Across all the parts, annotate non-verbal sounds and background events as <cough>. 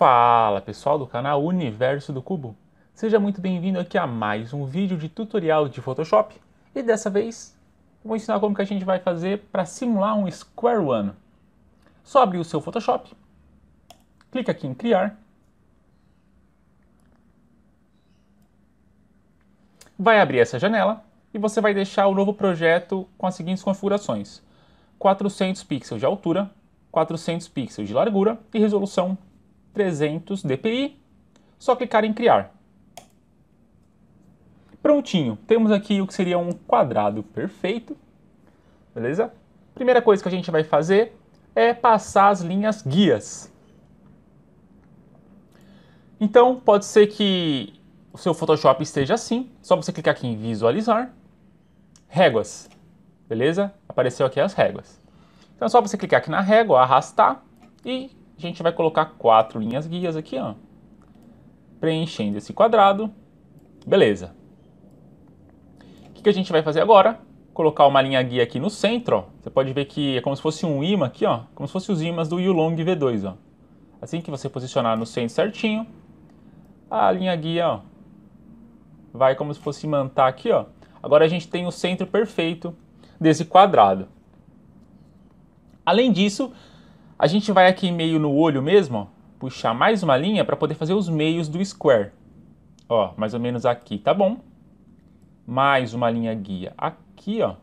Fala pessoal do canal Universo do Cubo, seja muito bem-vindo aqui a mais um vídeo de tutorial de Photoshop e dessa vez vou ensinar como que a gente vai fazer para simular um Square One. Só abrir o seu Photoshop, clica aqui em Criar, vai abrir essa janela e você vai deixar o novo projeto com as seguintes configurações, 400 pixels de altura, 400 pixels de largura e resolução 300 dpi. Só clicar em criar. Prontinho, temos aqui o que seria um quadrado perfeito, beleza? Primeira coisa que a gente vai fazer é passar as linhas guias. Então, pode ser que o seu Photoshop esteja assim, só você clicar aqui em visualizar, réguas, beleza? Apareceu aqui as réguas. Então é só você clicar aqui na régua, arrastar e a gente vai colocar quatro linhas guias aqui, ó, preenchendo esse quadrado. Beleza. O que, que a gente vai fazer agora? Colocar uma linha guia aqui no centro, ó. Você pode ver que é como se fosse um imã aqui, ó, como se fossem os ímãs do Yulong V2, ó. Assim que você posicionar no centro certinho, a linha guia, ó, vai como se fosse imantar aqui, ó. Agora a gente tem o centro perfeito desse quadrado. Além disso, a gente vai aqui meio no olho mesmo, ó, puxar mais uma linha para poder fazer os meios do square. Ó, mais ou menos aqui, tá bom. Mais uma linha guia aqui, ó.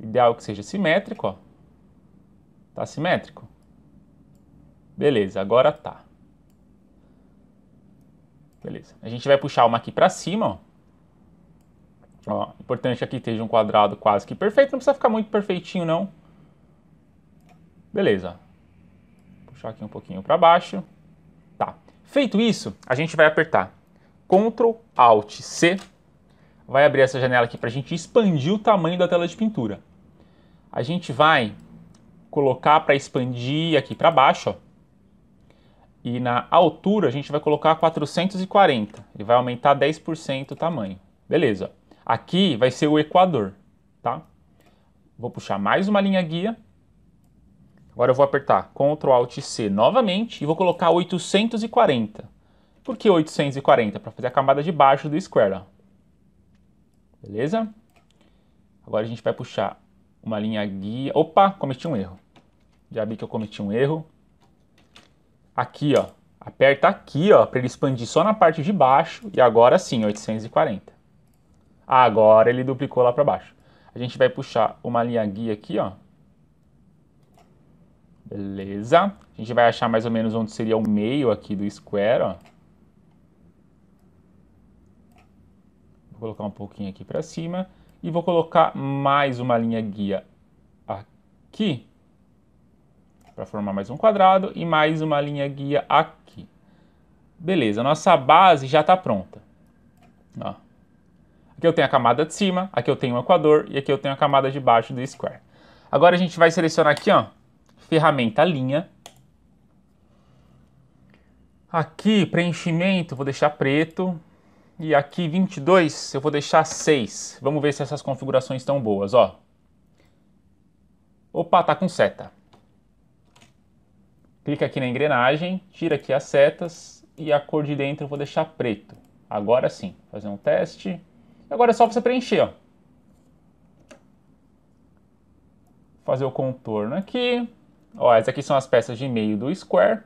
Ideal que seja simétrico, ó. Tá simétrico? Beleza, agora tá. Beleza. A gente vai puxar uma aqui para cima, ó. ó. Importante é que aqui esteja um quadrado quase que perfeito. Não precisa ficar muito perfeitinho, não. Beleza. Puxar aqui um pouquinho para baixo. Tá. Feito isso, a gente vai apertar Ctrl Alt C. Vai abrir essa janela aqui para a gente expandir o tamanho da tela de pintura. A gente vai colocar para expandir aqui para baixo, ó. E na altura a gente vai colocar 440. Ele vai aumentar 10% o tamanho. Beleza. Aqui vai ser o equador, tá? Vou puxar mais uma linha guia. Agora eu vou apertar Ctrl Alt C novamente e vou colocar 840. Por que 840? Para fazer a camada de baixo do square. Ó. Beleza? Agora a gente vai puxar uma linha guia. Opa, cometi um erro. Já vi que eu cometi um erro. Aqui, ó. Aperta aqui, ó, para ele expandir só na parte de baixo. E agora sim, 840. Agora ele duplicou lá para baixo. A gente vai puxar uma linha guia aqui, ó. Beleza. A gente vai achar mais ou menos onde seria o meio aqui do square, ó. Vou colocar um pouquinho aqui para cima. E vou colocar mais uma linha guia aqui. Para formar mais um quadrado. E mais uma linha guia aqui. Beleza, nossa base já está pronta. Ó. Aqui eu tenho a camada de cima, aqui eu tenho o equador e aqui eu tenho a camada de baixo do square. Agora a gente vai selecionar aqui, ó, ferramenta linha. Aqui, preenchimento, vou deixar preto. E aqui, 22, eu vou deixar 6. Vamos ver se essas configurações estão boas, ó. Opa, tá com seta. Clica aqui na engrenagem, tira aqui as setas e a cor de dentro eu vou deixar preto. Agora sim, fazer um teste. Agora é só você preencher, ó. Fazer o contorno aqui, Ó, essas aqui são as peças de meio do square.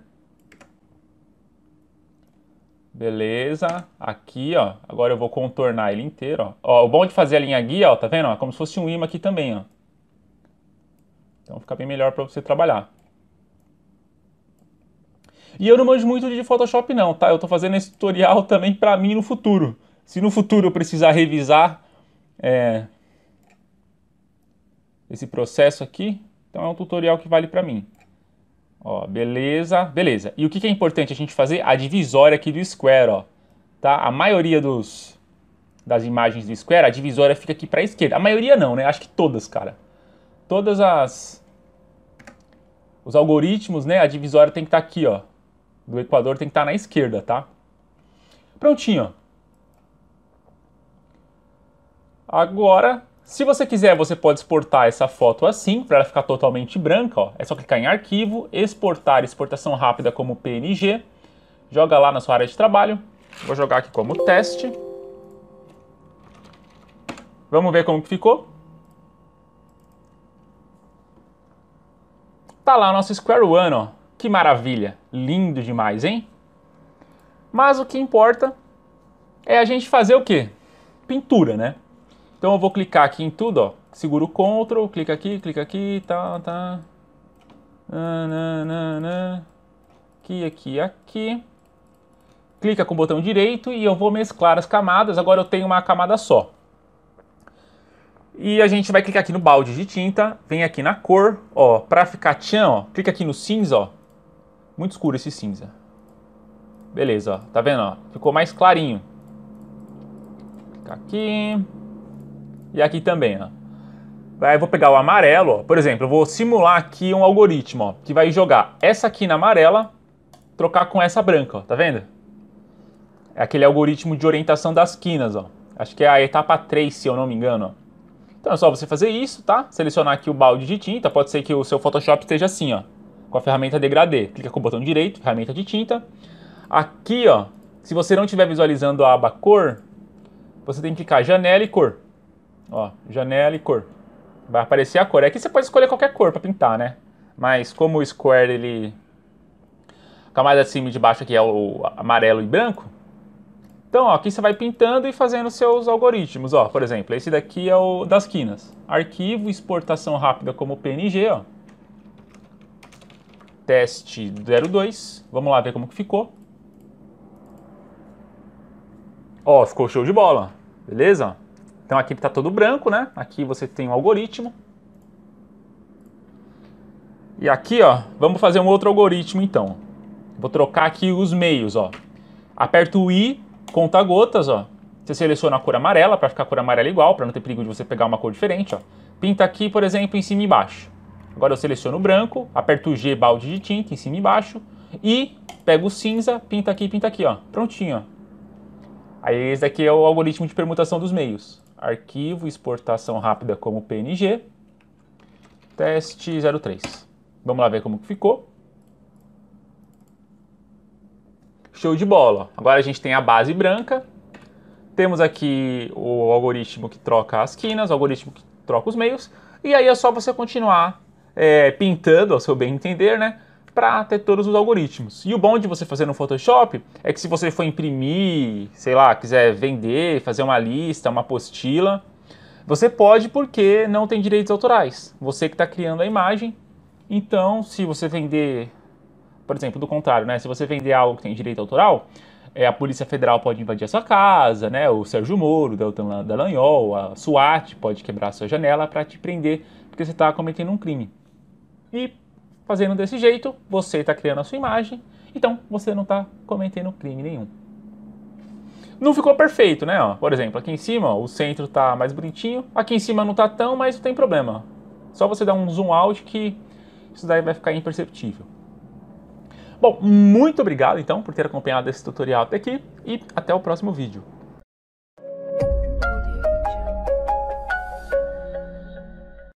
Beleza. Aqui, ó. Agora eu vou contornar ele inteiro, ó. ó o bom de fazer a linha guia, ó, tá vendo? É como se fosse um imã aqui também, ó. Então fica bem melhor para você trabalhar. E eu não manjo muito de Photoshop não, tá? Eu tô fazendo esse tutorial <laughs> também para mim no futuro. Se no futuro eu precisar revisar é, esse processo aqui, então é um tutorial que vale para mim. Ó, beleza, beleza. E o que, que é importante a gente fazer? A divisória aqui do square, ó. Tá? A maioria dos, das imagens do square, a divisória fica aqui para a esquerda. A maioria não, né? Acho que todas, cara. Todas as... Os algoritmos, né? A divisória tem que estar tá aqui, ó. Do equador tem que estar tá na esquerda, tá? Prontinho, ó. Agora, se você quiser, você pode exportar essa foto assim, para ela ficar totalmente branca. Ó. É só clicar em arquivo, exportar, exportação rápida como PNG. Joga lá na sua área de trabalho. Vou jogar aqui como teste. Vamos ver como que ficou. Tá lá o nosso Square One, ó. Que maravilha! Lindo demais, hein? Mas o que importa é a gente fazer o quê? Pintura, né? Então eu vou clicar aqui em tudo, ó. Seguro o Ctrl, clica aqui, clica aqui, tá, tá. Aqui, aqui, aqui. Clica com o botão direito e eu vou mesclar as camadas. Agora eu tenho uma camada só. E a gente vai clicar aqui no balde de tinta, vem aqui na cor, ó, pra ficar tchan, ó, clica aqui no cinza, ó. Muito escuro esse cinza. Beleza, ó, tá vendo, ó, ficou mais clarinho. Clica aqui. E aqui também, ó. Aí eu vou pegar o amarelo, ó. por exemplo, eu vou simular aqui um algoritmo, ó, que vai jogar essa aqui na amarela, trocar com essa branca, ó, tá vendo? É aquele algoritmo de orientação das quinas, ó. Acho que é a etapa 3, se eu não me engano, ó. Então é só você fazer isso, tá? Selecionar aqui o balde de tinta, pode ser que o seu Photoshop esteja assim, ó, com a ferramenta degradê. Clica com o botão direito, ferramenta de tinta. Aqui, ó, se você não estiver visualizando a aba cor, você tem que clicar janela e cor. Ó, janela e cor. Vai aparecer a cor. Aqui é você pode escolher qualquer cor para pintar, né? Mas como o square, ele... A camada de cima e de baixo aqui é o amarelo e branco. Então, ó, aqui você vai pintando e fazendo seus algoritmos, ó. Por exemplo, esse daqui é o das quinas. Arquivo, exportação rápida como PNG, ó. Teste 02. Vamos lá ver como que ficou. Ó, ficou show de bola, beleza? Então aqui está todo branco, né? Aqui você tem o um algoritmo. E aqui, ó, vamos fazer um outro algoritmo então. Vou trocar aqui os meios, ó. Aperto o I, conta gotas, ó. Você seleciona a cor amarela para ficar a cor amarela igual, para não ter perigo de você pegar uma cor diferente, ó. Pinta aqui, por exemplo, em cima e embaixo. Agora eu seleciono o branco, aperto o G balde de tinta em cima e embaixo e pego o cinza, pinta aqui, pinta aqui, ó. Prontinho, ó. Aí esse daqui é o algoritmo de permutação dos meios arquivo, exportação rápida como PNG, teste 03. Vamos lá ver como ficou. Show de bola. Agora a gente tem a base branca. Temos aqui o algoritmo que troca as quinas, o algoritmo que troca os meios. E aí é só você continuar é, pintando, ao seu bem entender, né? para ter todos os algoritmos. E o bom de você fazer no Photoshop é que se você for imprimir, sei lá, quiser vender, fazer uma lista, uma apostila, você pode porque não tem direitos autorais. Você que está criando a imagem. Então, se você vender, por exemplo, do contrário, né? Se você vender algo que tem direito autoral, é, a Polícia Federal pode invadir a sua casa, né? O Sérgio Moro, o Deltan Dallagnol, a SWAT pode quebrar a sua janela para te prender porque você está cometendo um crime. E Fazendo desse jeito, você está criando a sua imagem, então você não está cometendo crime nenhum. Não ficou perfeito, né? por exemplo, aqui em cima o centro está mais bonitinho, aqui em cima não está tão, mas não tem problema. Só você dar um zoom out que isso daí vai ficar imperceptível. Bom, muito obrigado então por ter acompanhado esse tutorial até aqui e até o próximo vídeo.